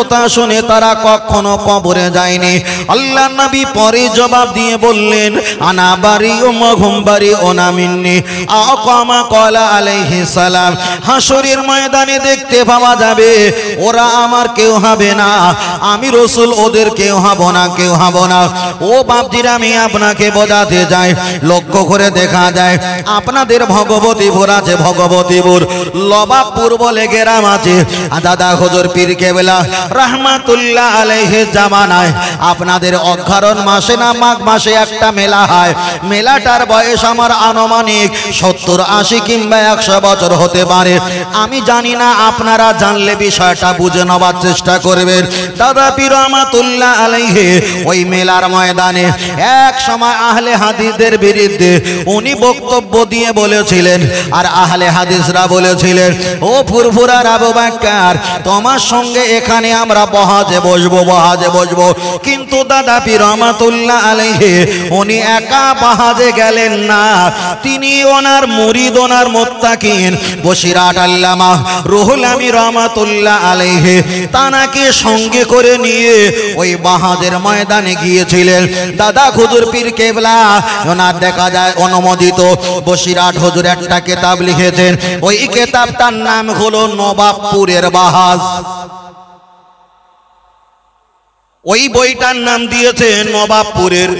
কথা শুনে তারা কখনো কবরে যায়নি আল্লাহ নবী পরে জবাব দিয়ে বললেন আনা বাড়ি ও মঘুম বাড়ি ও নামিনী আকমা কলা আলাইহি সালাম হাসরের ময়দানে দেখতে পাওয়া যাবে ওরা আমার কেউ হবে না আমি রসুল ওদের কেউ হব না কেউ হব না ও বাপজির আমি আপনাকে বোঝাতে যাই লক্ষ্য করে দেখা যায় আপনাদের ভগবতী ভগবতীপুর আছে ভগবতী ভগবতীপুর লবাপুর বলে গেরাম আছে দাদা হজর পীর কেবেলা রহমাতুল্লাহ আলহের জামানায় আপনাদের অঘারণ মাসে না মাঘ মাসে একটা মেলা হয় মেলাটার বয়স আমার আনুমানিক সত্তর আশি কিংবা একশো বছর হতে পারে আমি জানি না আপনারা জানলে বিষয়টা বুঝে নেওয়ার চেষ্টা করবেন দাদা পীর রহমাতুল্লাহ আলহে ওই মেলার ময়দানে এক সময় আহলে হাদিসদের বিরুদ্ধে উনি বক্তব্য দিয়ে বলেছিলেন আর আহলে হাদিসরা বলেছিলেন ও ফুরফুরা রাবু তোমার সঙ্গে এখানে আমরা বহাজে বসবো বহাজে বসবো কিন্তু দাদা রহমাতুল্লাহ আলহে উনি একা বহাজে গেলেন না তিনি ওনার মুরিদ ওনার মোত্তাকিন বসিরাট আল্লামা রুহুল আমি রহমাতুল্লাহ আলহে তানাকে সঙ্গে করে নিয়ে ওই বাহাজের ময়দানে গিয়েছিলেন দাদা খুজুর পীর কেবলা ওনার দেখা যায় অনুমোদিত বসিরাট হজুর একটা কেতাব লিখেছেন ওই কেতাবটার নাম হলো নবাবপুরের বাহাজ ওই বইটার নাম দিয়েছে নবাবপুরের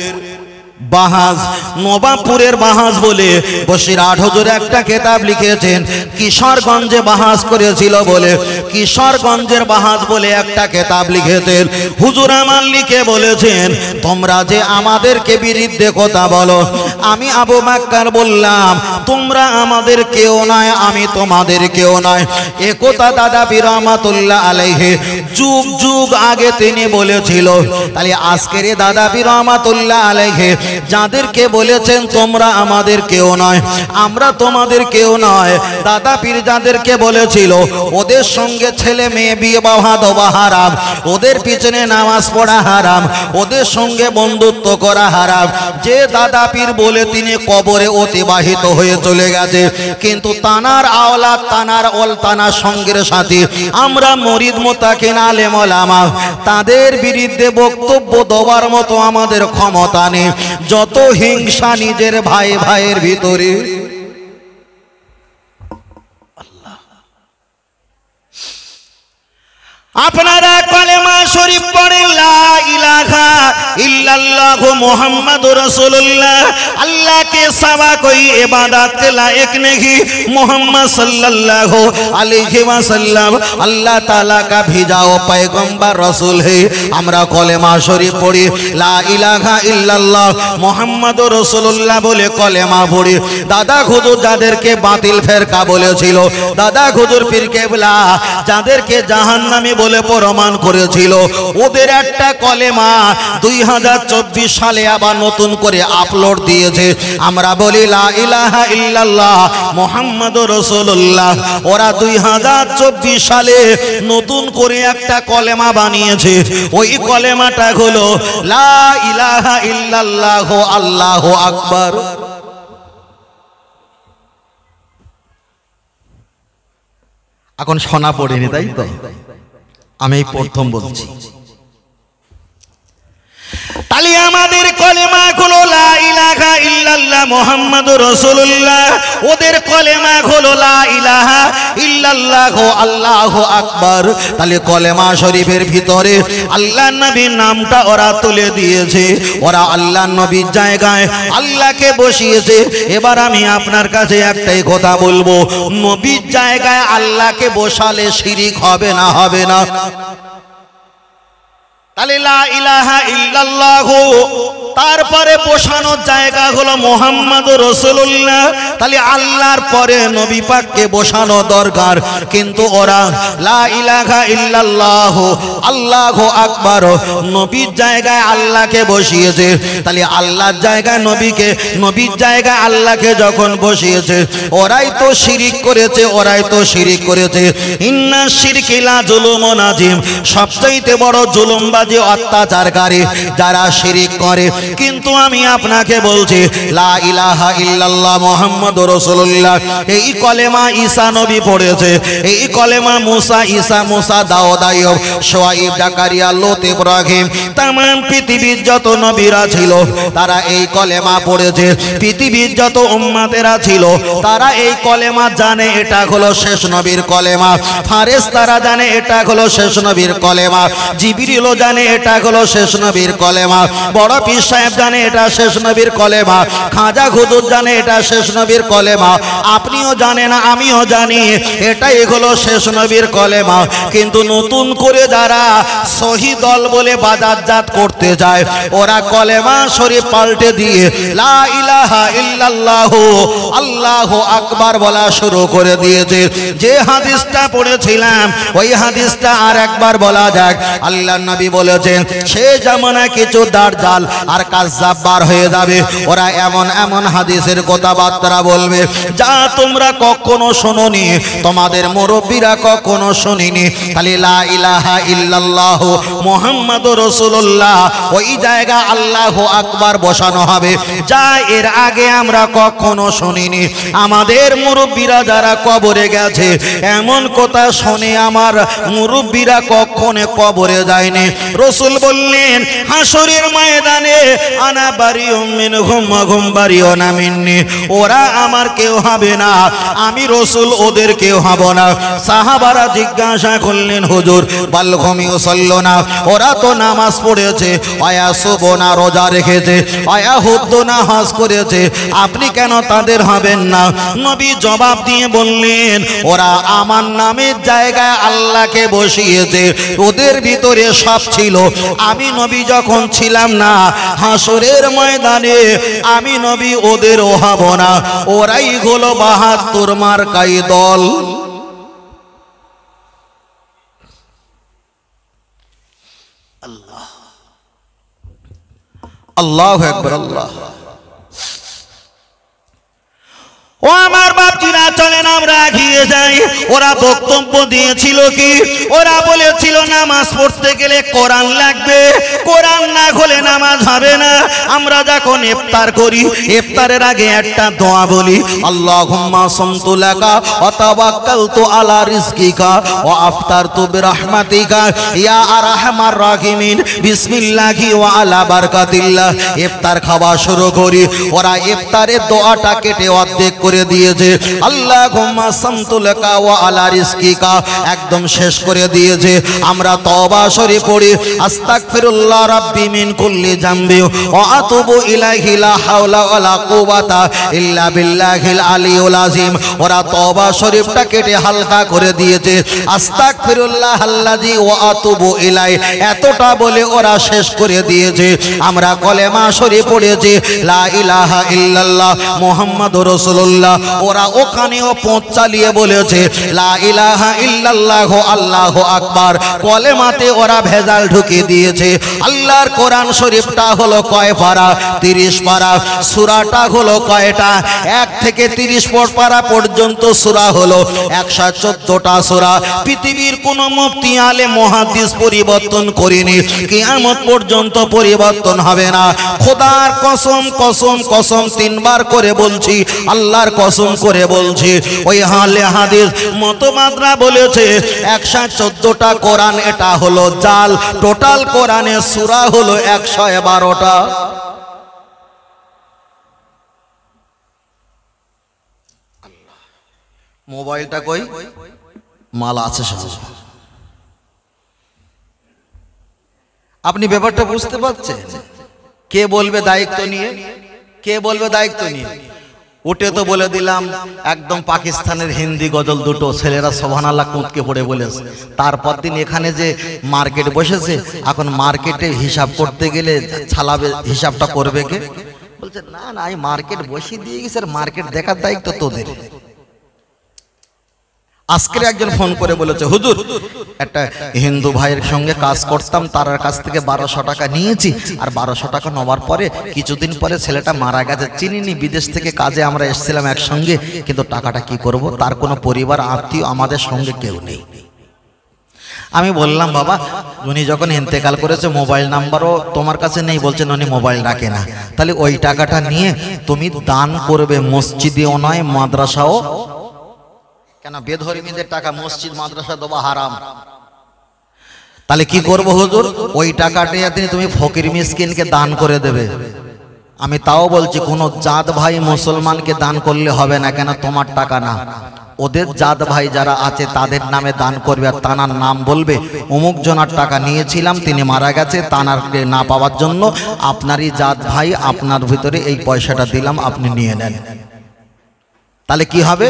বাহাজ নবাবপুরের বাহাজ বলে বসিরাট হজুর একটা কেতাব লিখেছেন কিশোরগঞ্জে বাহাজ করেছিল বলে কিশোরগঞ্জের বাহাজ বলে একটা কেতাব লিখেছেন হুজুর আমার লিখে বলেছেন তোমরা যে আমাদেরকে বিরুদ্ধে কথা বলো আমি আবু মাক্কার বললাম তোমরা আমাদের কেউ নয় আমি তোমাদের কেউ নয় একতা দাদা বিরহমাতুল্লাহ আলাইহে যুগ যুগ আগে তিনি বলেছিল তাহলে আজকের দাদা বিরহমাতুল্লাহ আলাইহে যাদেরকে বলেছেন তোমরা আমাদের কেউ নয় আমরা তোমাদের কেউ নয় দাদা পীর যাদেরকে বলেছিল ওদের সঙ্গে ছেলে মেয়ে বিয়ে বাহা দবা হারাম ওদের পিছনে নামাজ পড়া হারাম ওদের সঙ্গে বন্ধুত্ব করা হারাম যে দাদা পীর বলে তিনি কবরে অতিবাহিত হয়ে চলে গেছে কিন্তু তানার আওলা তানার অল তানার সঙ্গের সাথে আমরা মরিদ কেনালে মলামা তাদের বিরুদ্ধে বক্তব্য দেওয়ার মতো আমাদের ক্ষমতা নেই যত হিংসা নিজের ভাই ভাইয়ের ভিতরে আপনারা কলেমা শরীফ পড়েন লা ইলাহা ইল্লাল্লাহু মুহাম্মাদুর রাসূলুল্লাহ আল্লাহ के सवा कोई इबादत लायक नहीं मोहम्मद सल्लल्लाहु अलैहि वसल्लम अल्लाह ताला का भेजाओ पैगंबर रसूल है আমরা কলেমা শরীফ পড়ি লা ইলাহা ইল্লাল্লাহ মুহাম্মাদুর রাসূলুল্লাহ বলে কলেমা পড়ি দাদা হুজুর যাদেরকে বাতিল ফেরকা বলেছিল দাদা হুজুর পীর কেবলা যাদেরকে জাহান্নামী বলে প্রমাণ করেছিল ওদের একটা কলেমা দুই সালে আবার নতুন করে আপলোড দিয়েছে আমরা বলি লা ইলাহা মোহাম্মদ রসুল্লাহ ওরা দুই হাজার চব্বিশ সালে নতুন করে একটা কলেমা বানিয়েছে ওই কলেমাটা হলো লা ইলাহা আল্লাহ আকবর এখন শোনা পড়েনি তাই তো আমি প্রথম বলছি তাহলে আমাদের কলেমা খোলো ইলাহা ইল্লাল্লাহ মোহাম্মদ রসুল্লাহ ওদের কলেমা খোলো ইলাহা ইল্লাল্লাহ আল্লাহ আকবর তালে কলেমা শরীফের ভিতরে আল্লাহ নবীর নামটা ওরা তুলে দিয়েছে ওরা আল্লাহ নবীর জায়গায় আল্লাহকে বসিয়েছে এবার আমি আপনার কাছে একটাই কথা বলবো নবীর জায়গায় আল্লাহকে বসালে শিরিক হবে না হবে না তারপরে বসানোর জায়গা হলো মোহাম্মদ রসুল্লাহ তাহলে আল্লাহর পরে নবী পাককে বসানো দরকার কিন্তু ওরা লা ইলাহা ইল্লাল্লাহ আল্লাহ আকবর নবীর জায়গায় আল্লাহকে বসিয়েছে তাহলে আল্লাহর জায়গায় নবীকে নবীর জায়গায় আল্লাহকে যখন বসিয়েছে ওরাই তো শিরিক করেছে ওরাই তো শিরিক করেছে ইন্না শিরকিলা জুলুম নাজিম সবচাইতে বড় জুলুম বা ধোকাবাজি অত্যাচারকারী যারা শিরিক করে কিন্তু আমি আপনাকে বলছি লা ইলাহা ইল্লাল্লাহ মোহাম্মদ রসুল্লাহ এই কলেমা ঈসা নবী পড়েছে এই কলেমা মুসা ঈসা মুসা দাওদায়ব সোয়াইব ডাকারিয়া লোত ইব্রাহিম তাম পৃথিবীর যত নবীরা ছিল তারা এই কলেমা পড়েছে পৃথিবীর যত উম্মাতেরা ছিল তারা এই কলেমা জানে এটা হলো শেষ নবীর কলেমা ফারেস তারা জানে এটা হলো শেষ নবীর কলেমা জিবিরিলো জানে জানে এটা হলো শেষ নবীর কলেমা বড় পীর সাহেব জানে এটা শেষ নবীর কলেমা খাজা খুদুর জানে এটা শেষ নবীর কলেমা আপনিও জানেন আমিও জানি এটাই হলো শেষ নবীর কলেমা কিন্তু নতুন করে যারা সহি দল বলে বাজারজাত করতে যায় ওরা কলেমা শরীফ পাল্টে দিয়ে লা ইলাহা ইল্লাল্লাহ আল্লাহ আকবার বলা শুরু করে দিয়েছে যে হাদিসটা পড়েছিলাম ওই হাদিসটা আর একবার বলা যাক আল্লাহ নবী বলেছেন সে জামানা কিছু জাল আর কাজাব বার হয়ে যাবে ওরা এমন এমন হাদিসের কথাবার্তা বলবে যা তোমরা কখনো শোনোনি তোমাদের মুরব্বীরা কখনো শুনিনি খালি লা ইলাহা ইল্লাল্লাহ মোহাম্মদ রসুল্লাহ ওই জায়গা আল্লাহ আকবার বসানো হবে যা এর আগে আমরা কখনো শুনিনি আমাদের মুরব্বীরা যারা কবরে গেছে এমন কথা শুনে আমার মুরব্বীরা কখনো কবরে যায়নি রসুল বললেন হাসরের ময়দানে আনা বাড়ি মিন ঘুম ঘুম বাড়িও না ওরা আমার কেউ হবে না আমি রসুল ওদের কেউ হব না সাহাবারা জিজ্ঞাসা করলেন হুজুর ঘুমিও চলল না ওরা তো নামাজ পড়েছে আয়া শুভ না রোজা রেখেছে আয়া হুদ্দ না হাস করেছে আপনি কেন তাদের হবেন না নবী জবাব দিয়ে বললেন ওরা আমার নামের জায়গায় আল্লাহকে বসিয়েছে ওদের ভিতরে সবচেয়ে ছিল আমি নবী যখন ছিলাম না হাসরের ময়দানে আমি নবী ওদের ওহাব না ওরাই হলো বাহাত্তর মার্কাই দল আল্লাহ ও দিয়ে যায় ওরা বক্তব্য দিয়েছিল কি ওরা বলেছিল নামাজ পড়তে গেলে কোরআন লাগবে কোরআন না হলে নামাজ হবে না আমরা যখন ইফতার করি ইফতারের আগে একটা দোয়া বলি আল্লাহুম্মা সামতু লাকা ওয়া তাওয়াক্কালতু আলা রিজকিকা ওয়া আফতারতু বিরাহমাতিকা ইয়া আরহামার রাহিমিন বিসমিল্লাহি ওয়া আলা বারকাতিল্লাহ ইফতার খাওয়া শুরু করি ওরা ইফতারের দোয়াটা কেটে অর্ধেক করে দিয়েছে আল্লাহুম্মা সামতু সন্তলেকা ও আলা একদম শেষ করে দিয়েছে আমরা তবা পড়ি রাব্বি মিন কুল্লি আতুবু লা হাওলা ওয়ালা কুওয়াতা ইল্লা বিল্লাহিল আলিউল ওরা শরীফটা কেটে হালকা করে দিয়েছে আতুবু ইলাই এতটা বলে ওরা শেষ করে দিয়েছে আমরা কলেমা শরীফ পড়েছি লা ইলাহা ইল্লাল্লাহ মুহাম্মাদুর রাসূলুল্লাহ ওরা ওখানেও পথ চালিয়ে বলেছে লা ইলাহা ইল্লাল্লাহ আল্লাহ আকবার কলেমাতে ওরা ভেজাল ঢুকে দিয়েছে আল্লাহর কোরআন শরীফটা হলো কয় পারা তিরিশ পারা সুরাটা হলো কয়টা এক থেকে তিরিশ পারা পর্যন্ত সুরা হলো একশো চোদ্দটা সুরা পৃথিবীর কোন মুফতি আলে মহাদিস পরিবর্তন করিনি কিয়ামত পর্যন্ত পরিবর্তন হবে না খোদার কসম কসম কসম তিনবার করে বলছি আল্লাহর কসম করে বলছি ওই হালে হাদিস মতমাদরা বলেছে একশো চোদ্দোটা কোরআন এটা হলো জাল টোটাল কোরআনে সুরা হলো একশো এগারোটা মোবাইলটা কই মাল আছে আপনি ব্যাপারটা বুঝতে পারছেন কে বলবে দায়িত্ব নিয়ে কে বলবে দায়িত্ব নিয়ে উঠে তো বলে দিলাম একদম পাকিস্তানের হিন্দি গজল দুটো ছেলেরা সোভানাল্লা কুঁতকে পড়ে বলেছে তারপর দিন এখানে যে মার্কেট বসেছে এখন মার্কেটে হিসাব করতে গেলে ছালাবে হিসাবটা করবে কে বলছে না না আমি মার্কেট বসিয়ে দিয়ে গেছে আর মার্কেট দেখার দায়িত্ব তোদের আজকের একজন ফোন করে বলেছে হুজুর একটা হিন্দু ভাইয়ের সঙ্গে কাজ করতাম তার কাছ থেকে বারোশো টাকা নিয়েছি আর বারোশো টাকা নেওয়ার পরে কিছুদিন পরে ছেলেটা মারা গেছে চিনিনি বিদেশ থেকে কাজে আমরা এসেছিলাম একসঙ্গে কিন্তু টাকাটা কি করব তার কোনো পরিবার আত্মীয় আমাদের সঙ্গে কেউ নেই আমি বললাম বাবা উনি যখন ইন্তেকাল করেছে মোবাইল নাম্বারও তোমার কাছে নেই বলছেন উনি মোবাইল রাখে না তাহলে ওই টাকাটা নিয়ে তুমি দান করবে মসজিদেও নয় মাদ্রাসাও কেন বেধর্মীদের টাকা মসজিদ মাদ্রাসা দেওয়া হারাম তাহলে কি করব হুজুর ওই টাকাটা তুমি ফকির মিসকিনকে দান করে দেবে আমি তাও বলছি কোনো জাত ভাই মুসলমানকে দান করলে হবে না কেন তোমার টাকা না ওদের জাত ভাই যারা আছে তাদের নামে দান করবে আর তানার নাম বলবে অমুক জনার টাকা নিয়েছিলাম তিনি মারা গেছে তানারকে না পাওয়ার জন্য আপনারই জাত ভাই আপনার ভিতরে এই পয়সাটা দিলাম আপনি নিয়ে নেন তাহলে কি হবে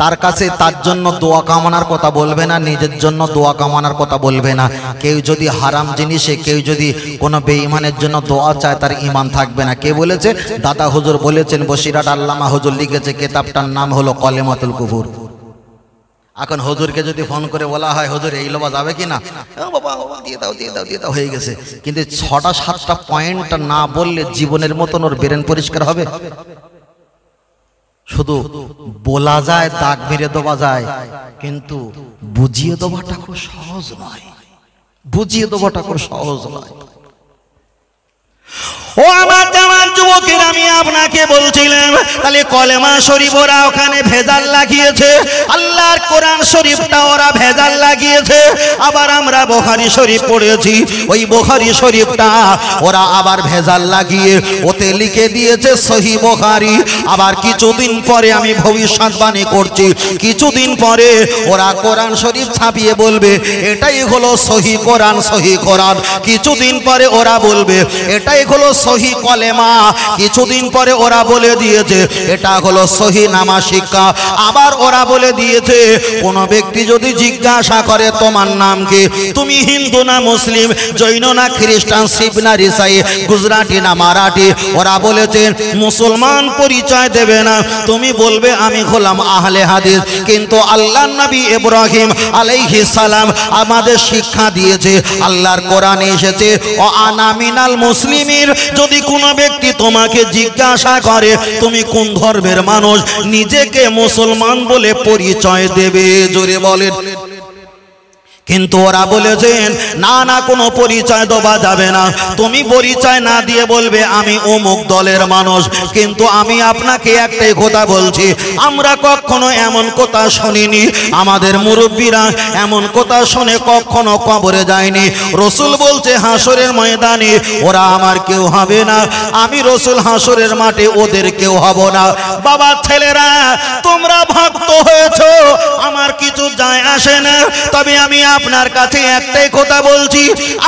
তার কাছে তার জন্য দোয়া কামানার কথা বলবে না নিজের জন্য দোয়া কামানার কথা বলবে না কেউ যদি হারাম জিনিসে কেউ যদি কোনো বেঈমানের জন্য দোয়া চায় তার ইমান থাকবে না কে বলেছে দাদা হুজুর বলেছেন বসিরাট আল্লামা হুজুর লিখেছে কেতাবটার নাম হলো কলেমাতুল কুফুর এখন হজুরকে যদি ফোন করে বলা হয় হজুর এই লোবা যাবে কি না দিয়ে দাও দিয়ে দাও দিয়ে দাও হয়ে গেছে কিন্তু ছটা সাতটা পয়েন্ট না বললে জীবনের মতন ওর ব্রেন পরিষ্কার হবে শুধু বলা যায় দাগ মেরে দেওয়া যায় কিন্তু বুঝিয়ে দেওয়াটা খুব সহজ নয় বুঝিয়ে দেওয়াটা খুব সহজ নয় ও আমার জামান যুবকের আমি আপনাকে বলছিলাম তাহলে কলেমা শরীফরা ওখানে ভেজাল লাগিয়েছে আল্লাহ আল্লাহর কোরআন শরীফটা ওরা ভেজাল লাগিয়েছে আবার আমরা বোখারি শরীফ পড়েছি ওই বোখারি শরীফটা ওরা আবার ভেজাল লাগিয়ে ওতে লিখে দিয়েছে সহি বোখারি আবার কিছুদিন পরে আমি ভবিষ্যৎবাণী করছি কিছুদিন পরে ওরা কোরআন শরীফ ছাপিয়ে বলবে এটাই হলো সহি কোরআন সহি কোরআন কিছুদিন পরে ওরা বলবে এটাই হলো সহি কলেমা কিছুদিন পরে ওরা বলে দিয়েছে এটা হলো সহি নামা শিক্ষা আবার ওরা বলে দিয়েছে পৃথিবীতে কোনো ব্যক্তি যদি জিজ্ঞাসা করে তোমার নাম কি তুমি হিন্দু না মুসলিম জৈন না খ্রিস্টান শিব না রিসাই গুজরাটি না মারাঠি ওরা বলেছেন মুসলমান পরিচয় দেবে না তুমি বলবে আমি হলাম আহলে হাদিস কিন্তু আল্লাহ নবী ইব্রাহিম আলাইহি সালাম আমাদের শিক্ষা দিয়েছে আল্লাহর কোরআন এসেছে ও আনামিনাল মুসলিমের যদি কোনো ব্যক্তি তোমাকে জিজ্ঞাসা করে তুমি কোন ধর্মের মানুষ নিজেকে মুসলমান বলে পরিচয় পরিচয় দেবে জোরে বলেন কিন্তু ওরা বলেছেন না না কোনো পরিচয় দেওয়া যাবে না তুমি পরিচয় না দিয়ে বলবে আমি অমুক দলের মানুষ কিন্তু আমি আপনাকে একটাই কথা বলছি আমরা কখনো এমন কথা শুনিনি আমাদের মুরব্বীরা এমন কথা শুনে কখনো কবরে যায়নি রসুল বলছে হাসরের ময়দানে ওরা আমার কেউ হবে না আমি রসুল হাসরের মাঠে ওদের কেউ হব না বাবা ছেলেরা তোমরা ভক্ত হয়েছ আমার কিছু যায় আসে না তবে আমি আপনার কাছে একটাই কথা বলছি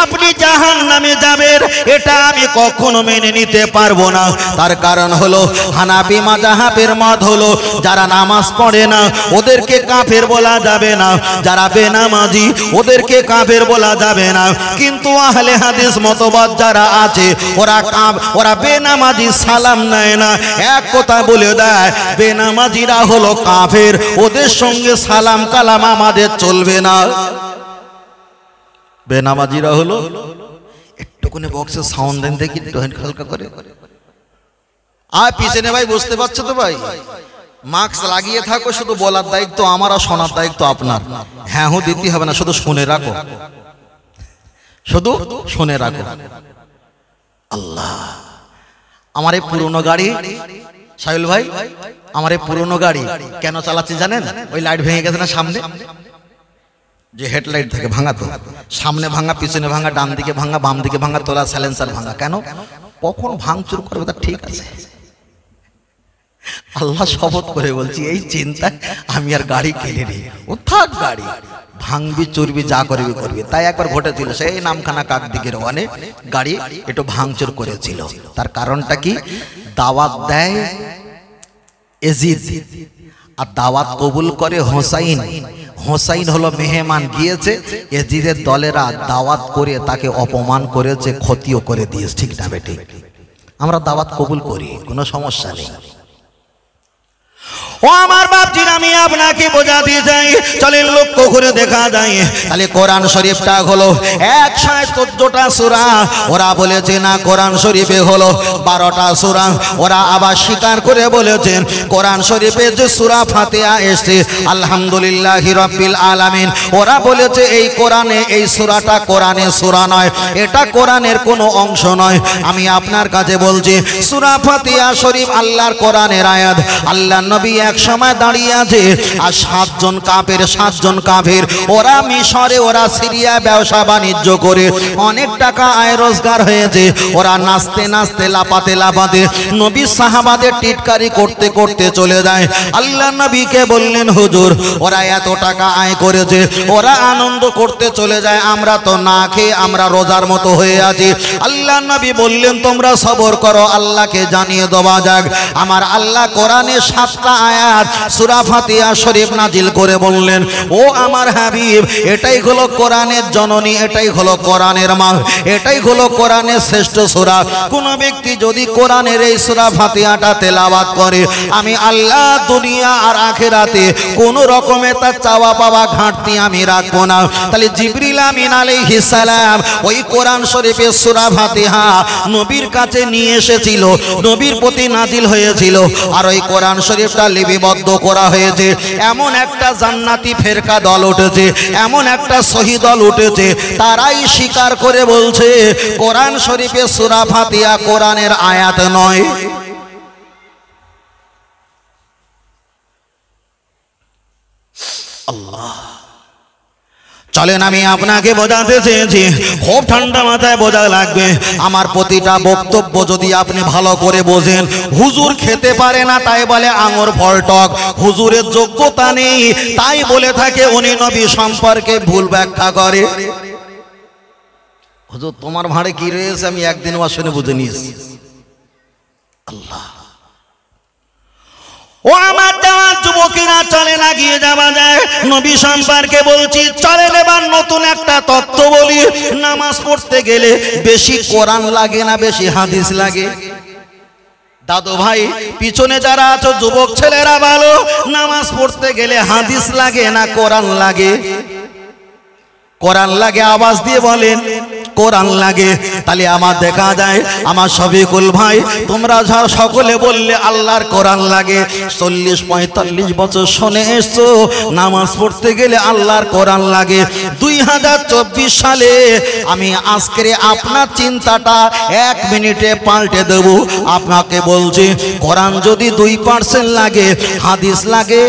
আপনি জাহান নামে যাবেন এটা আমি কখনো মেনে নিতে পারবো না তার কারণ হলো হানাপি মাজাহাবের মত হলো যারা নামাজ পড়ে না ওদেরকে কাফের বলা যাবে না যারা বেনামাজি ওদেরকে কাফের বলা যাবে না কিন্তু আহলে হাদিস মতবাদ যারা আছে ওরা ওরা বেনামাজি সালাম নেয় না এক কথা বলে দেয় বেনামাজিরা হলো কাফের ওদের সঙ্গে সালাম কালাম আমাদের চলবে না বেনামাজিরা হলো একটুকুনি বক্সে সাউন্ড দেন দেখি ডহেন হালকা করে আর পিছনে ভাই বুঝতে পারছো তো ভাই মাস্ক লাগিয়ে থাকো শুধু বলার দায়িত্ব আমার আর শোনার দায়িত্ব আপনার হ্যাঁ হো দিতে হবে না শুধু শুনে রাখো শুধু শুনে রাখো আল্লাহ আমার এই পুরনো গাড়ি সাহিল ভাই আমার এই পুরনো গাড়ি কেন চালাচ্ছি জানেন ওই লাইট ভেঙে গেছে না সামনে যে হেডলাইট থাকে ভাঙা তো সামনে ভাঙা পিছনে ভাঙা ডান দিকে ভাঙা বাম দিকে ভাঙা তোলা স্যালেন্সার ভাঙা কেন কখন ভাঙচুর করবে তা ঠিক আছে আল্লাহ শপথ করে বলছি এই চিন্তায় আমি আর গাড়ি কিনে নি ও থাক গাড়ি ভাঙবি চুরবি যা করবি করবি তাই একবার ঘটেছিল সেই নামখানা কাকদিকের ওয়ানে গাড়ি একটু ভাঙচুর করেছিল তার কারণটা কি দাওয়াত দেয় এজিদ আর দাওয়াত কবুল করে হোসাইন হোসাইন হলো মেহমান গিয়েছে এজিদের দলেরা দাওয়াত করে তাকে অপমান করেছে ক্ষতিও করে দিয়েছে ঠিক না বেটি আমরা দাওয়াত কবুল করি কোনো সমস্যা নেই ও আমার বাপজির আমি আপনাকে বোঝা দিয়ে যাই চলে লক্ষ্য করে দেখা যায় তাহলে কোরআন শরীফটা হলো একশো চোদ্দটা সুরা ওরা বলেছে না কোরআন শরীফে হলো বারোটা সুরা ওরা আবার স্বীকার করে বলেছেন কোরআন শরীফে যে সুরা ফাতেয়া এসছে আলহামদুলিল্লাহ হিরব্বিল আলামিন ওরা বলেছে এই কোরআনে এই সুরাটা কোরআনে সুরা নয় এটা কোরআনের কোনো অংশ নয় আমি আপনার কাছে বলছি সুরা ফাতিয়া শরীফ আল্লাহর কোরআনের আয়াত আল্লাহ নবী এক সময় দাঁড়িয়ে আছে আর সাতজন কাপের সাতজন কাপের ওরা মিশরে ওরা সিরিয়া ব্যবসা বাণিজ্য করে অনেক টাকা আয় রোজগার হয়েছে ওরা নাচতে নাচতে লাপাতে লাপাতে নবী সাহাবাদের টিটকারি করতে করতে চলে যায় আল্লাহ নবীকে বললেন হুজুর ওরা এত টাকা আয় করেছে ওরা আনন্দ করতে চলে যায় আমরা তো না খেয়ে আমরা রোজার মতো হয়ে আছি আল্লাহ নবী বললেন তোমরা সবর করো আল্লাহকে জানিয়ে দেওয়া যাক আমার আল্লাহ কোরআনে সাতটা আয় আয়াত সুরা ফাতিয়া শরীফ নাজিল করে বললেন ও আমার হাবিব এটাই হলো কোরআনের জননী এটাই হলো কোরআনের মা এটাই হলো কোরআনের শ্রেষ্ঠ সুরা কোন ব্যক্তি যদি কোরআনের এই সুরা ফাতিয়াটা তেলাবাত করে আমি আল্লাহ দুনিয়া আর আখেরাতে কোন রকমের তার চাওয়া পাওয়া ঘাটতি আমি রাখবো না তাহলে জিবরিল আমিন আলাইহিস সালাম ওই কোরআন শরীফের সুরা ফাতিহা নবীর কাছে নিয়ে এসেছিল নবীর প্রতি নাজিল হয়েছিল আর ওই কোরআন শরীফটা লিপিবদ্ধ করা হয়েছে এমন একটা জান্নাতি ফেরকা দল উঠেছে এমন একটা সহি দল উঠেছে তারাই স্বীকার করে বলছে কোরআন শরীফে সুরাফাতিয়া কোরআনের আয়াত নয় চলেন আমি আপনাকে বোঝাতে চেয়েছি খুব ঠান্ডা মাথায় বোঝা লাগবে আমার প্রতিটা বক্তব্য যদি আপনি ভালো করে বোঝেন হুজুর খেতে পারে না তাই বলে আঙুর ভলটক হুজুরের যোগ্যতা নেই তাই বলে থাকে উনি নবী সম্পর্কে ভুল ব্যাখ্যা করে হুজুর তোমার ভাঁড়ে কি রয়েছে আমি একদিন ওয়া শুনে বুঝে নিয়েছি আল্লাহ ও আমার দেওয়ার যুবকেরা চলে না গিয়ে যাওয়া যায় নবী সম্পর্কে বলছি চলে এবার নতুন একটা তত্ত্ব বলি নামাজ পড়তে গেলে বেশি কোরআন লাগে না বেশি হাদিস লাগে দাদু ভাই পিছনে যারা আছো যুবক ছেলেরা ভালো নামাজ পড়তে গেলে হাদিস লাগে না কোরআন লাগে কোরআন লাগে আওয়াজ দিয়ে বলেন কোরআন লাগে তাহলে আমার দেখা যায় আমার শফিকুল ভাই তোমরা যা সকলে বললে আল্লাহর কোরআন লাগে চল্লিশ পঁয়তাল্লিশ বছর শুনে এসছো নামাজ পড়তে গেলে আল্লাহর কোরআন লাগে দুই হাজার চব্বিশ সালে আমি আজকের আপনার চিন্তাটা এক মিনিটে পাল্টে দেব আপনাকে বলছি কোরআন যদি দুই পার্সেন্ট লাগে হাদিস লাগে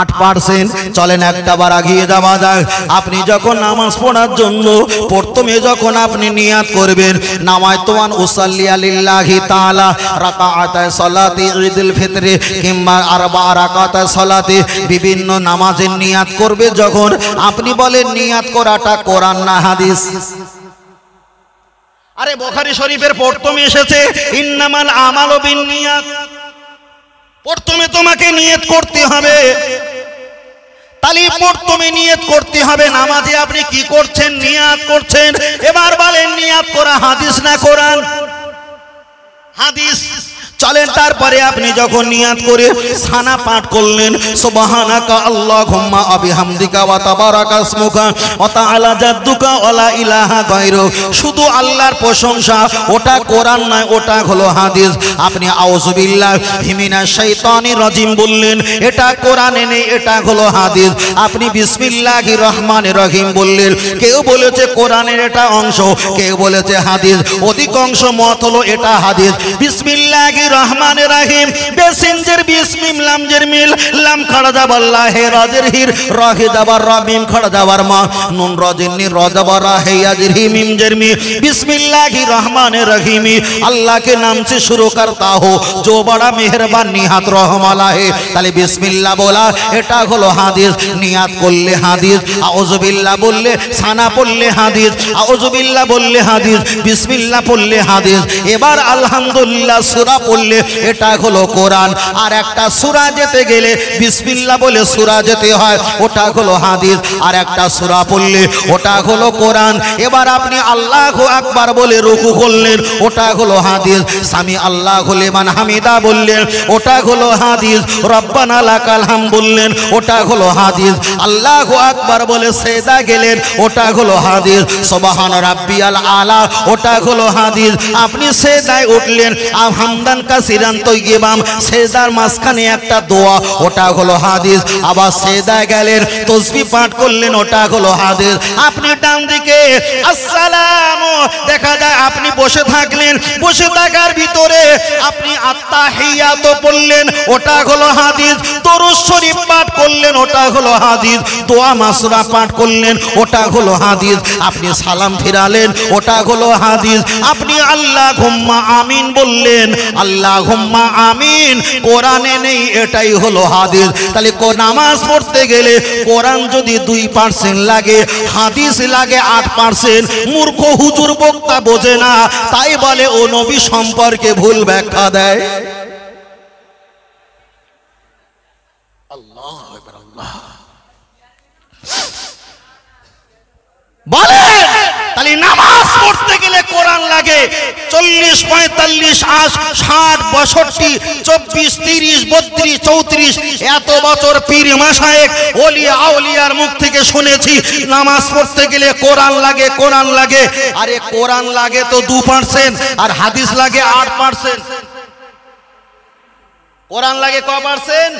আট পার্সেন্ট চলেন একটা বার আগিয়ে যাওয়া যাক আপনি যখন নামাজ পড়ার জন্য প্রথমে যখন আপনি নিয়াত করবেন নামায় তোমান উসাল্লি আলিল্লাহি তালা রাকা আতায় সলাতে ঈদুল ফিতরে কিংবা আর বা রাকাতায় সলাতে বিভিন্ন নামাজের নিয়াত করবে যখন আপনি বলেন নিয়াত করাটা কোরআন না হাদিস আরে বোখারি শরীফের প্রথমে এসেছে ইন্নামাল আমাল বিন নিয়াত প্রথমে তোমাকে নিয়ত করতে হবে প্রথমে করতে হবে আপনি কি করছেন করছেন এবার বলেন করা হাদিস না হাদিস চলেন তারপরে আপনি যখন নিয়াত করে সানা পাঠ করলেন আবিহামদিকা জাদ্দুকা ইলাহা শুধু আল্লাহর প্রশংসা ওটা কোরআন নয় ওটা হলো হাদিস আপনি আউযু হিমিনা মিনাশ শাইতানির রাজিম বললেন এটা কোরআনে নেই এটা হলো হাদিস আপনি বিসমিল্লাহি রহমানির রহিম বললেন কেউ বলেছে কোরআনের এটা অংশ কেউ বলেছে হাদিস অধিকাংশ মত হলো এটা হাদিস বিসমিল্লাহি রহমান বেসিনজের বিসমিম লামজের মিল লাম খড়া লাহে হির রহে খড়া মা নুন রজাবার রাহে আজির হিমিম বিসমিল্লাহি রহমান রহিমি শুরু হো জো বড়া মেহরবান নিহাত তাহলে বিসমিল্লা বলা এটা হলো হাদিস করলে হাদিস আউজবিল্লা বললে সানা পড়লে হাদিস আউজবিল্লা বললে হাদিস বিসমিল্লা পড়লে হাদিস এবার আলহামদুলিল্লাহ সুরা বললে এটা হলো কোরআন আর একটা সুরা যেতে গেলে বিসমিল্লা বলে সুরা যেতে হয় ওটা হলো হাদিস আর একটা সুরা পড়লে ওটা হলো কোরআন এবার আপনি আল্লাহ আকবার বলে রুকু করলেন ওটা হলো হাদিস স্বামী আল্লাহ হলেমান হামিদা বললেন ওটা হলো হাদিস রব্বান লাকাল হাম বললেন ওটা হলো হাদিস আল্লাহ আকবার বলে সেদা গেলেন ওটা হলো হাদিস সবাহান রাব্বিয়াল আলা ওটা হলো হাদিস আপনি সেদায় উঠলেন হামদান কাসিরান তৈগিবাম সেজদার মাঝখানে একটা দোয়া ওটা হলো হাদিস আবার সেজদায় গেলেন তসবি পাঠ করলেন ওটা হলো হাদিস আপনি ডান দিকে আসসালাম দেখা যায় আপনি বসে থাকলেন বসে থাকার ভিতরে আপনি আত্মা তো বললেন ওটা হলো হাদিস দরুদ শরীফ পাঠ করলেন ওটা হলো হাদিস দোয়া মাসরা পাঠ করলেন ওটা হলো হাদিস আপনি সালাম ফিরালেন ওটা হলো হাদিস আপনি আল্লাহ ঘুম্মা আমিন বললেন আল্লাহ আল্লাহুম্মা আমিন কোরআনে নেই এটাই হলো হাদিস তাহলে নামাজ পড়তে গেলে কোরআন যদি দুই পার্সেন্ট লাগে হাদিস লাগে আট পার্সেন্ট মূর্খ হুজুর বক্তা বোঝে না তাই বলে ও নবী সম্পর্কে ভুল ব্যাখ্যা দেয় বলে তাহলে নামাজ পড়তে গেলে কোরআন লাগে চল্লিশ পঁয়তাল্লিশ আশ ষাট বাষট্টি চব্বিশ তিরিশ বত্রিশ চৌত্রিশ এত বছর পীর মাসায়ক ওলিয়া আউলিয়ার মুখ থেকে শুনেছি নামাজ পড়তে গেলে কোরআন লাগে কোরআন লাগে আরে কোরআন লাগে তো দু পার্সেন্ট আর হাদিস লাগে আট পার্সেন্ট কোরআন লাগে ক পার্সেন্ট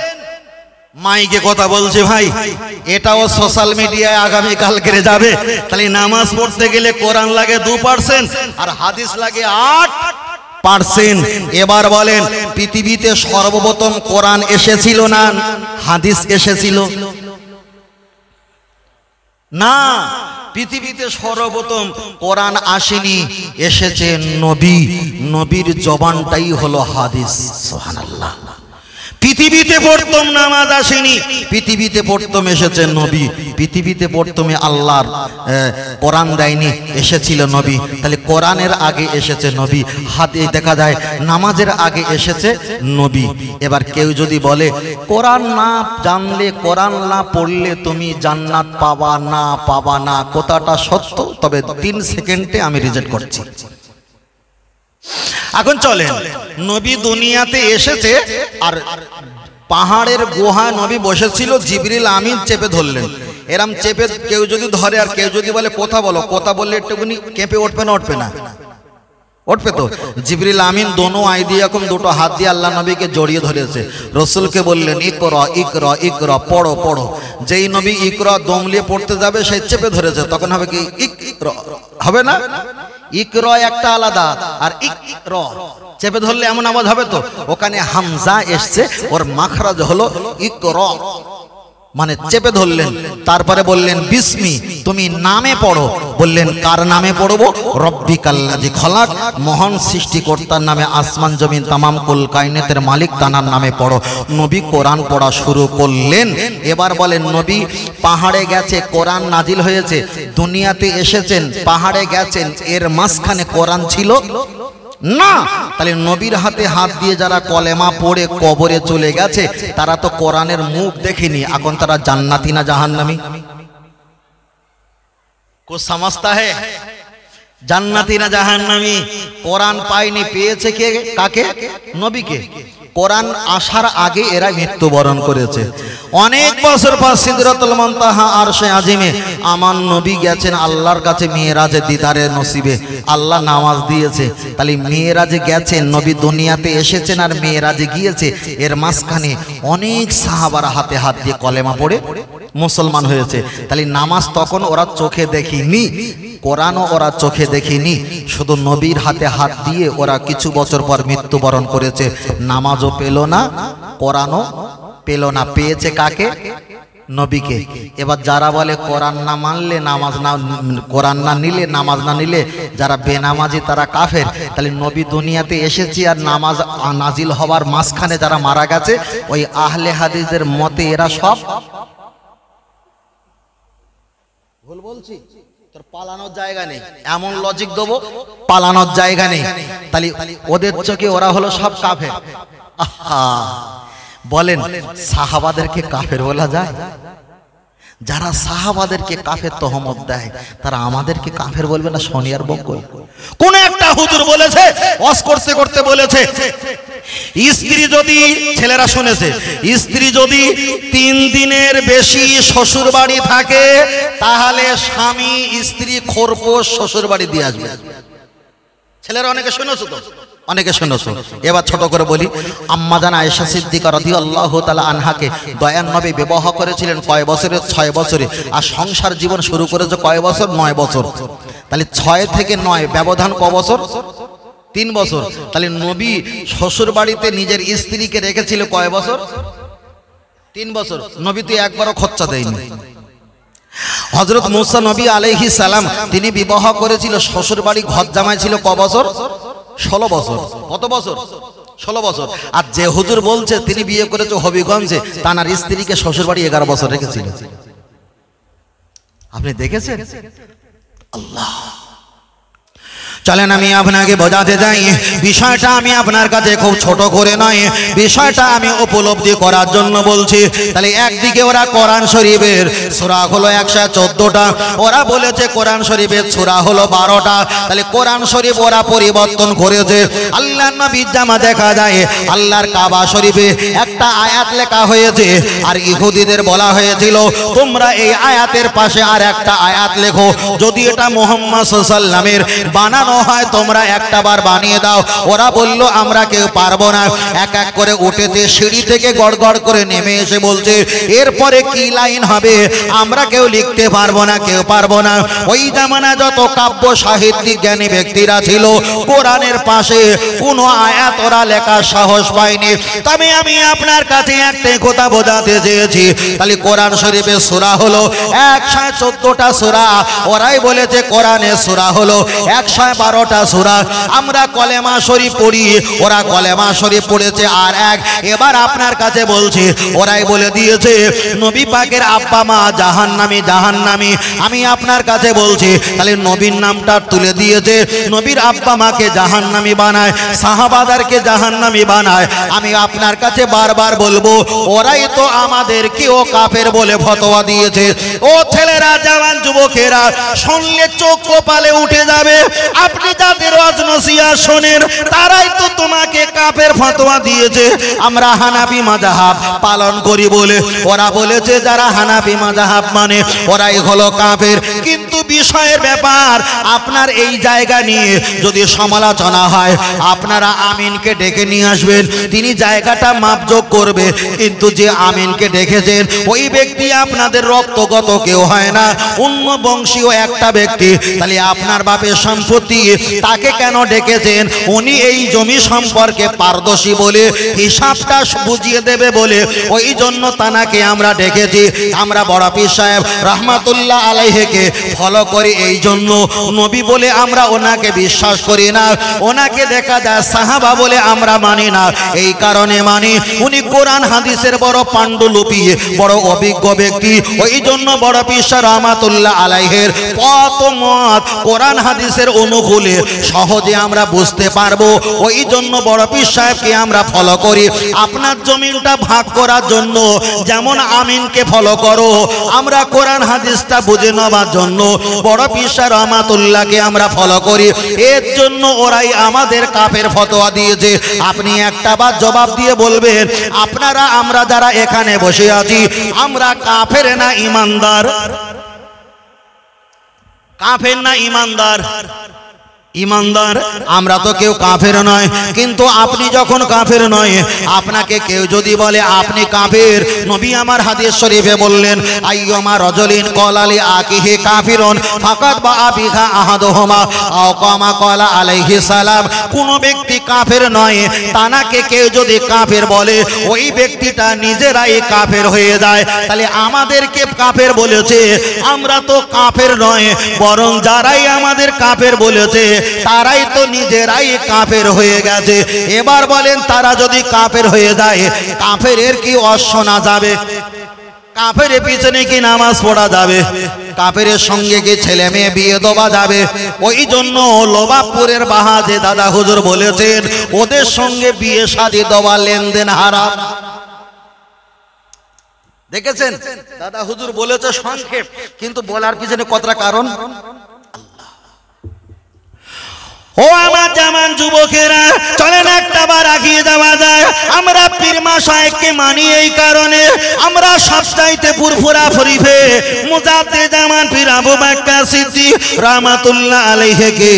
মাইকে কথা বলছে ভাই এটাও সোশ্যাল মিডিয়ায় আগামী করে যাবে তাহলে নামাজ পড়তে গেলে কোরআন লাগে দু পার্সেন্ট আর হাদিস লাগে আট পার্সেন্ট এবার বলেন পৃথিবীতে সর্বপ্রথম কোরআন এসেছিল না হাদিস এসেছিল না পৃথিবীতে সর্বপ্রথম কোরআন আসেনি এসেছে নবী নবীর জবানটাই হলো হাদিস সোহানাল্লাহ পৃথিবীতে পড়তম নামাজ আসেনি পৃথিবীতে পড়তম এসেছে নবী পৃথিবীতে পড়তমে আল্লাহর কোরআন দেয়নি এসেছিল নবী তাহলে কোরআনের আগে এসেছে নবী হাতে দেখা যায় নামাজের আগে এসেছে নবী এবার কেউ যদি বলে কোরআন না জানলে কোরআন না পড়লে তুমি জান্নাত পাবা না পাবা না কোথাটা সত্য তবে তিন সেকেন্ডে আমি রিজেক্ট করছি এখন চলেন নবী দুনিয়াতে এসেছে আর পাহাড়ের গুহা নবী বসেছিল জিবরিল আমিন চেপে ধরলেন এরম চেপে কেউ যদি ধরে আর কেউ যদি বলে কথা বলো কথা বললে একটুখানি কেঁপে উঠবে না উঠবে না উঠবে তো জিবরিল আমিন দোনো আই দিয়ে এখন দুটো হাত দিয়ে আল্লাহ নবীকে জড়িয়ে ধরেছে রসুলকে বললেন ইকর ইকর ইকর পড়ো পড়ো যেই নবী ইকর দমলিয়ে পড়তে যাবে সে চেপে ধরেছে তখন হবে কি ইক হবে না ইকর একটা আলাদা আর ইকর চেপে ধরলে এমন আওয়াজ হবে তো ওখানে হামজা এসছে ওর মাখরাজ হলো ইকর মানে চেপে ধরলেন তারপরে বললেন বিস্মি তুমি নামে পড়ো বললেন কার নামে পড়বো রব্বি কাল্লাজি খলাক মহান সৃষ্টিকর্তার নামে আসমান জমিন তামাম কাইনেতের মালিক তানার নামে পড়ো নবী কোরআন পড়া শুরু করলেন এবার বলেন নবী পাহাড়ে গেছে কোরআন নাজিল হয়েছে দুনিয়াতে এসেছেন পাহাড়ে গেছেন এর মাঝখানে কোরআন ছিল না তাহলে নবীর হাতে হাত দিয়ে যারা কলেমা পড়ে কবরে চলে গেছে তারা তো কোরআনের মুখ দেখেনি এখন তারা জান্নাতি না জাহান্নামি কো সমস্তা হ্যাঁ জান্নাতি না জাহান্নামি কোরআন পায়নি পেয়েছে কে কাকে নবীকে কোরআন আসার আগে এরা মৃত্যুবরণ করেছে অনেক বছর পর সিদ্ধরাতুল মন্তাহা আর সে আজিমে আমার নবী গেছেন আল্লাহর কাছে মেয়েরাজে দিদারের নসিবে আল্লাহ নামাজ দিয়েছে তাহলে মেয়েরাজে গেছেন নবী দুনিয়াতে এসেছেন আর মেয়েরাজে গিয়েছে এর মাঝখানে অনেক সাহাবার হাতে হাত দিয়ে কলেমা পড়ে মুসলমান হয়েছে তাহলে নামাজ তখন ওরা চোখে দেখিনি কোরআনও ওরা চোখে দেখিনি শুধু নবীর হাতে হাত দিয়ে ওরা কিছু বছর পর মৃত্যুবরণ করেছে নামাজও পেল না কোরআনও পেল না পেয়েছে কাকে নবীকে এবার যারা বলে কোরআন না মানলে নামাজ না কোরআন না নিলে নামাজ না নিলে যারা বেনামাজি তারা কাফের তাহলে নবী দুনিয়াতে এসেছি আর নামাজ নাজিল হওয়ার মাঝখানে যারা মারা গেছে ওই আহলে হাদিসদের মতে এরা সব ভুল বলছি তোর পালানোর জায়গা নেই এমন লজিক দেবো পালানোর জায়গা নেই তাহলে ওদের চোখে ওরা হলো সব কাফে বলেন সাহাবাদেরকে কাফের বলা যায় যারা সাহাবাদেরকে কাফের তহমত দেয় তারা আমাদেরকে কাফের বলবে না সোনিয়ার বঙ্গ কোন একটা হুজুর বলেছে ওয়াজ করতে করতে বলেছে স্ত্রী যদি ছেলেরা শুনেছে স্ত্রী যদি তিন দিনের বেশি শ্বশুর বাড়ি থাকে তাহলে স্বামী স্ত্রী খরগোশ শ্বশুর বাড়ি দিয়ে আসবে ছেলেরা অনেকে শুনেছো তো অনেকে শুনেছো এবার ছোট করে বলি আম্মাদান আয়েশা সিদ্দিকা রদি আল্লাহ তালা আনহাকে দয়ানবী বিবাহ করেছিলেন কয় বছরে ছয় বছরে আর সংসার জীবন শুরু করেছে কয় বছর নয় বছর তাহলে ছয় থেকে নয় ব্যবধান ক বছর তিন বছর তাহলে নবী শ্বশুর বাড়িতে নিজের স্ত্রীকে রেখেছিল কয় বছর তিন বছর নবী তুই একবারও খরচা দেয়নি হজরত মুসা নবী আলহি সালাম তিনি বিবাহ করেছিল শ্বশুর বাড়ি ঘর জামাই ছিল ক বছর ষোলো বছর কত বছর ষোলো বছর আর যে হুজুর বলছে তিনি বিয়ে করেছে হবিগঞ্জে তানার স্ত্রীকে শ্বশুর বাড়ি এগারো বছর রেখেছিল আপনি দেখেছেন আল্লাহ চলেন আমি আপনাকে বোঝাতে চাই বিষয়টা আমি আপনার কাছে খুব ছোট করে নয় বিষয়টা আমি উপলব্ধি করার জন্য বলছি তাহলে একদিকে ওরা কোরআন শরীফের সুরা হলো একশো চোদ্দোটা ওরা বলেছে কোরআন শরীফের সুরা হলো বারোটা তাহলে কোরআন শরীফ ওরা পরিবর্তন করেছে আল্লাহ নবীর জামা দেখা যায় আল্লাহর কাবা শরীফে একটা আয়াত লেখা হয়েছে আর ইহুদিদের বলা হয়েছিল তোমরা এই আয়াতের পাশে আর একটা আয়াত লেখো যদি এটা মোহাম্মদ সাল্লামের বানানো হয় তোমরা একটা বার বানিয়ে দাও ওরা বলল আমরা কেউ পারবো না এক এক করে উঠেতে সিঁড়ি থেকে গড়গড় করে নেমে এসে বলছে এরপরে কি লাইন হবে আমরা কেউ লিখতে পারবো না কেউ পারবো না ওই জামানা যত কাব্য সাহিত্যিক জ্ঞানী ব্যক্তিরা ছিল কোরআনের পাশে কোনো আয়াত ওরা লেখার সাহস পায়নি তবে আমি আপনার কাছে একটাই কথা বোঝাতে চেয়েছি তাহলে কোরআন শরীফের সুরা হলো একশো চোদ্দটা সুরা ওরাই বলেছে কোরআনের সুরা হলো একশো বারোটা সুরা আমরা কলেমা শরী পড়ি ওরা কলেমা শরী পড়েছে আর এক এবার আপনার কাছে বলছি ওরাই বলে দিয়েছে নবী পাকের আব্বা মা জাহান নামি জাহান নামি আমি আপনার কাছে বলছি তাহলে নবীর নামটা তুলে দিয়েছে নবীর আব্বা মাকে জাহান নামি বানায় সাহাবাদারকে জাহান নামি বানায় আমি আপনার কাছে বারবার বলবো ওরাই তো আমাদের কেউ কাপের বলে ফতোয়া দিয়েছে ও ছেলেরা জওয়ান যুবকেরা শুনলে চোখ কপালে উঠে যাবে আপ আপনি যাদের অজনসিয়া শোনেন তারাই তো তোমাকে কাপের ফাতোয়া দিয়েছে আমরা হানাবি মাজাহাব পালন করি বলে ওরা বলেছে যারা হানাবি মাজাহাব মানে ওরাই হলো কাপের কিন্তু বিষয়ের ব্যাপার আপনার এই জায়গা নিয়ে যদি সমালোচনা হয় আপনারা আমিনকে ডেকে নিয়ে আসবেন তিনি জায়গাটা মাপযোগ করবে কিন্তু যে আমিনকে ডেকেছেন ওই ব্যক্তি আপনাদের রক্তগত কেউ হয় না অন্য বংশীয় একটা ব্যক্তি তাহলে আপনার বাপের সম্পত্তি দিয়ে তাকে কেন ডেকেছেন উনি এই জমি সম্পর্কে পারদর্শী বলে হিসাবটা বুঝিয়ে দেবে বলে ওই জন্য তানাকে আমরা ডেকেছি আমরা বড়াপীর সাহেব রহমাতুল্লাহ আলাইহেকে ফলো করি এই জন্য নবী বলে আমরা ওনাকে বিশ্বাস করি না ওনাকে দেখা যায় সাহাবা বলে আমরা মানি না এই কারণে মানি উনি কোরআন হাদিসের বড় পাণ্ডুলিপি বড় অভিজ্ঞ ব্যক্তি ওই জন্য বড় সাহেব রহমাতুল্লাহ আলাইহের কত মত কোরআন হাদিসের অনু হলে সহজে আমরা বুঝতে পারবো ওই জন্য বড় পীর সাহেবকে আমরা ফলো করি আপনার জমিনটা ভাগ করার জন্য যেমন আমিনকে ফলো করো আমরা কোরআন হাদিসটা বুঝে নেওয়ার জন্য বড় পীর সাহেব রহমাতুল্লাহকে আমরা ফলো করি এর জন্য ওরাই আমাদের কাপের ফতোয়া দিয়েছে আপনি একটা বা জবাব দিয়ে বলবেন আপনারা আমরা যারা এখানে বসে আছি আমরা কাফের না ইমানদার কাফের না ইমানদার ইমানদার আমরা তো কেউ কাফের নয় কিন্তু আপনি যখন কাফের নয় আপনাকে কেউ যদি বলে আপনি কাফের নবী আমার হাদিস শরীফে বললেন আইয়মা রজলিন কলালি আকিহে কাফিরন ফাকাত বা আবিহা আহাদহমা অকমা কলা আলাইহি সালাম কোনো ব্যক্তি কাফের নয় তানাকে কেউ যদি কাফের বলে ওই ব্যক্তিটা নিজেরাই কাফের হয়ে যায় তাহলে আমাদেরকে কাফের বলেছে আমরা তো কাফের নয় বরং যারাই আমাদের কাফের বলেছে তারাই তো নিজেরাই কাফের হয়ে গেছে এবার বলেন তারা যদি কাফের হয়ে যায় কাফের এর কি অশোনা যাবে কাফের পিছনে কি নামাজ পড়া যাবে কাফের সঙ্গে কি ছেলে মেয়ে বিয়ে দেওয়া যাবে ওই জন্য লোবাপুরের বাহা যে দাদা হুজুর বলেছেন ওদের সঙ্গে বিয়ে শাদি দেওয়া লেনদেন হারা দেখেছেন দাদা হুজুর বলেছে সংক্ষেপ কিন্তু বলার পিছনে কতটা কারণ ও আমার জামান যুবকেরা চলেন একটা বার আগিয়ে দেওয়া যায় আমরা পীরমা সাহেবকে মানি এই কারণে আমরা সপ্তাহিতে পুরফুরা ফরিফে মুজাতে জামান পীর আবু বাক্কা সিদ্দি রহমাতুল্লাহ আলহেকে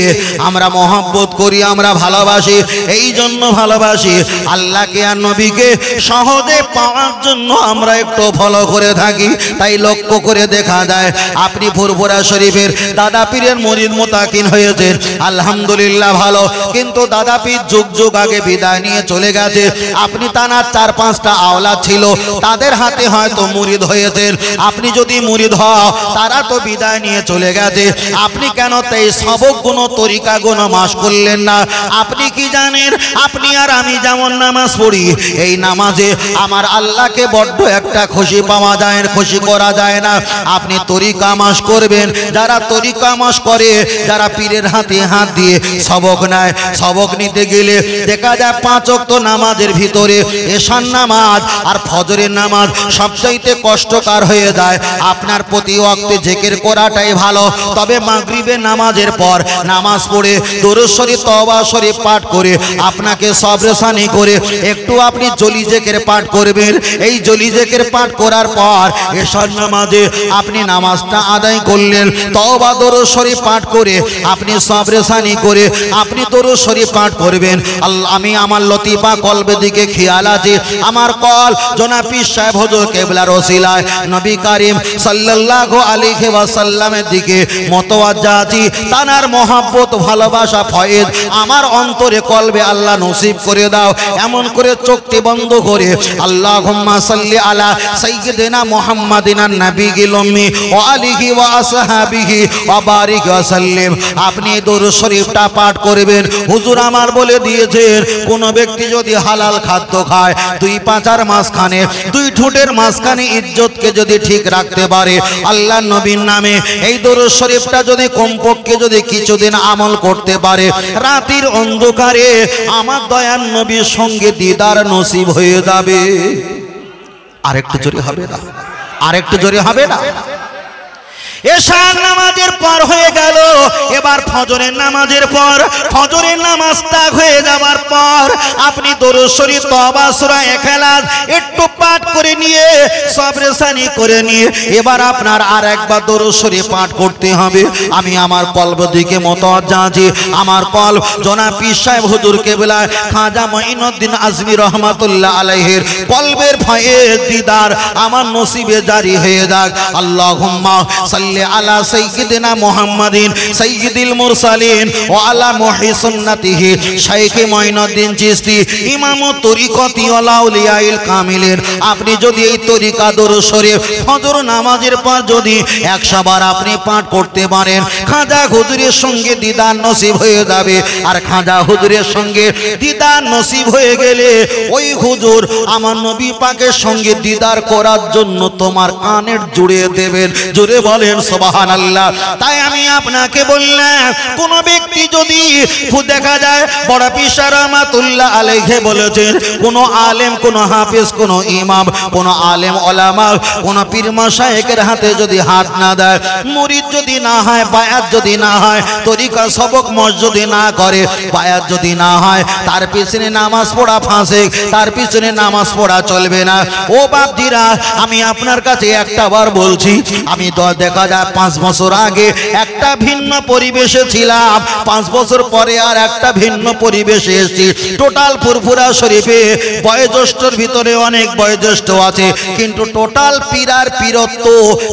আমরা মহব্বত করি আমরা ভালোবাসি এই জন্য ভালোবাসি আল্লাহকে আর নবীকে সহজে পাওয়ার জন্য আমরা একটু ফলো করে থাকি তাই লক্ষ্য করে দেখা যায় আপনি ফুরফুরা শরীফের দাদা পীরের মরিদ মোতাকিন হয়েছেন আলহামদুলিল্লাহ আলহামদুলিল্লাহ ভালো কিন্তু দাদা যুগ যুগ আগে বিদায় নিয়ে চলে গেছে আপনি তানার চার পাঁচটা আওলা ছিল তাদের হাতে হয়তো মুরিদ হয়েছেন আপনি যদি মুরিদ হও তারা তো বিদায় নিয়ে চলে গেছে আপনি কেন তাই তরিকা তরিকাগুনো মাস করলেন না আপনি কি জানেন আপনি আর আমি যেমন নামাজ পড়ি এই নামাজে আমার আল্লাহকে বড্ড একটা খুশি পাওয়া যায় খুশি করা যায় না আপনি তরিকা মাস করবেন যারা তরিকা মাস করে যারা পীরের হাতে হাত দিয়ে সবক নেয় সবক নিতে গেলে দেখা যায় পাঁচ অক্ত নামাজের ভিতরে এশান নামাজ আর ফজরের নামাজ সবচাইতে কষ্টকার হয়ে যায় আপনার প্রতি অক্তে জেকের করাটাই ভালো তবে মাগরীবে নামাজের পর নামাজ পড়ে দরুশ্বরী তবা শরীফ পাঠ করে আপনাকে সবরেসানি করে একটু আপনি জলি জেকের পাঠ করবেন এই জলি জেকের পাঠ করার পর এশান নামাজে আপনি নামাজটা আদায় করলেন তবা দরুশ্বরী পাঠ করে আপনি সবরেসানি করে আপনি তরু শরীর পাঠ করবেন আমি আমার লতিফা কলবের দিকে খেয়াল আছে আমার কল জোনাপি সাহেব হজর কেবলার ওসিলায় নবী কারিম সাল্লাহ আলী ওয়াসাল্লামের দিকে মতওয়াজ্জা আছি তানার মহাব্বত ভালোবাসা ফয়েদ আমার অন্তরে কলবে আল্লাহ নসিব করে দাও এমন করে চোখটি বন্ধ করে আল্লাহ হুম্মা সাল্লি আলা সাইয়্যিদিনা মুহাম্মাদিনান নাবিগিল লম্মি ওয়া আলিহি ওয়া আসহাবিহি ওয়া বারিক ওয়া সাল্লিম আপনি দরুদ শরীফটা পাঠ করবেন হুজুর আমার বলে দিয়েছেন কোন ব্যক্তি যদি হালাল খাদ্য খায় দুই পাঁচার মাঝখানে দুই ঠোঁটের মাঝখানে ইজ্জতকে যদি ঠিক রাখতে পারে আল্লাহ নবীর নামে এই দরুদ শরীফটা যদি কমপক্ষে যদি কিছুদিন আমল করতে পারে রাতের অন্ধকারে আমার দয়ান নবীর সঙ্গে দিদার নসিব হয়ে যাবে আরেকটু জোরে হবে না আরেকটু জোরে হবে না এশার নামাজের পর হয়ে গেল এবার ফজরের নামাজের পর ফজরের নামাজ তাক হয়ে যাওয়ার পর আপনি দরুদ শরীফ তবা সূরা ইখলাস একটু পাঠ করে নিয়ে সাবরেসানি করে নিয়ে এবার আপনার আর একবার দরসরে পাঠ করতে হবে আমি আমার কল্প দিকে মতো যাঁচি আমার কল্প জনা পীর সাহেব হুজুর কেবলায় খাজা মঈনুদ্দিন আজমি রহমাতুল্লাহ আলাইহের কল্পের ভয়ে দিদার আমার নসিবে জারি হয়ে যাক আল্লাহ সাল্লি আলা সৈয়দিনা মোহাম্মদিন সৈয়দিল মুরসালিন ও আলা মহি সুন্নাতিহি শাইখে মঈনুদ্দিন চিস্তি ইমামু তরিকতি ওলাউলিয়াইল কামিলের আপনি যদি এই তরিকা দরসরে ফজর নামাজের পর যদি একশোবার আপনি পাঠ করতে পারেন খাজা হুজুরের সঙ্গে দিদার নসিব হয়ে যাবে আর খাজা হুজুরের সঙ্গে দিদার নসিব হয়ে গেলে ওই হুজুর আমার নবী পাকের সঙ্গে দিদার করার জন্য তোমার কানের জুড়ে দেবেন জুড়ে বলেন সোবাহান আল্লাহ তাই আমি আপনাকে বললাম কোন ব্যক্তি যদি দেখা যায় বড় পিসার মাতুল্লাহ আলেঘে বলেছেন কোন আলেম কোন হাফিজ কোন ইমা ইমাম কোন আলেম ওলামা কোন পীরমা সাহেকের হাতে যদি হাত না দেয় মুড়ির যদি না হয় বায়াত যদি না হয় তরিকা সবক মজ যদি না করে বায়াত যদি না হয় তার পিছনে নামাজ পড়া ফাঁসে তার পিছনে নামাজ পড়া চলবে না ও বাপজিরা আমি আপনার কাছে একটা বার বলছি আমি তো দেখা যায় পাঁচ বছর আগে একটা ভিন্ন পরিবেশে ছিলাম পাঁচ বছর পরে আর একটা ভিন্ন পরিবেশে এসছি টোটাল ফুরফুরা শরীফে বয়োজ্যেষ্ঠর ভিতরে অনেক বয়োজ্য যথেষ্ট আছে কিন্তু টোটাল পীরার পীরত্ব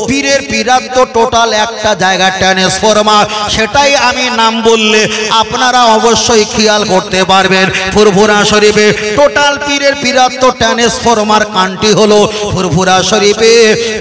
পীরের পীরাত্ব টোটাল একটা জায়গা ট্রান্সফরমার সেটাই আমি নাম বললে আপনারা অবশ্যই খেয়াল করতে পারবেন ফুরফুরা শরীফে টোটাল পীরের পীরাত্ব ট্রান্সফরমার কানটি হলো ফুরফুরা শরীফে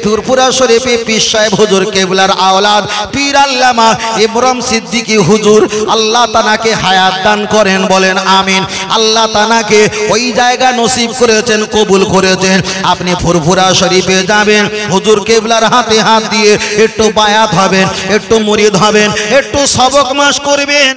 ফুরফুরা শরীফে পীর সাহেব হুজুর কেবলার আওলাদ পীর আল্লামা ইমরম সিদ্দিকী হুজুর আল্লাহ তানাকে হায়াত দান করেন বলেন আমিন আল্লাহ তানাকে ওই জায়গা নসিব করেছেন কবুল করেছেন আপনি ফুরফুরা শরীফে যাবেন হুজুর কেবলার হাতে হাত দিয়ে একটু বায়াত হবেন একটু মুরিদ হবেন একটু সবক মাস করবেন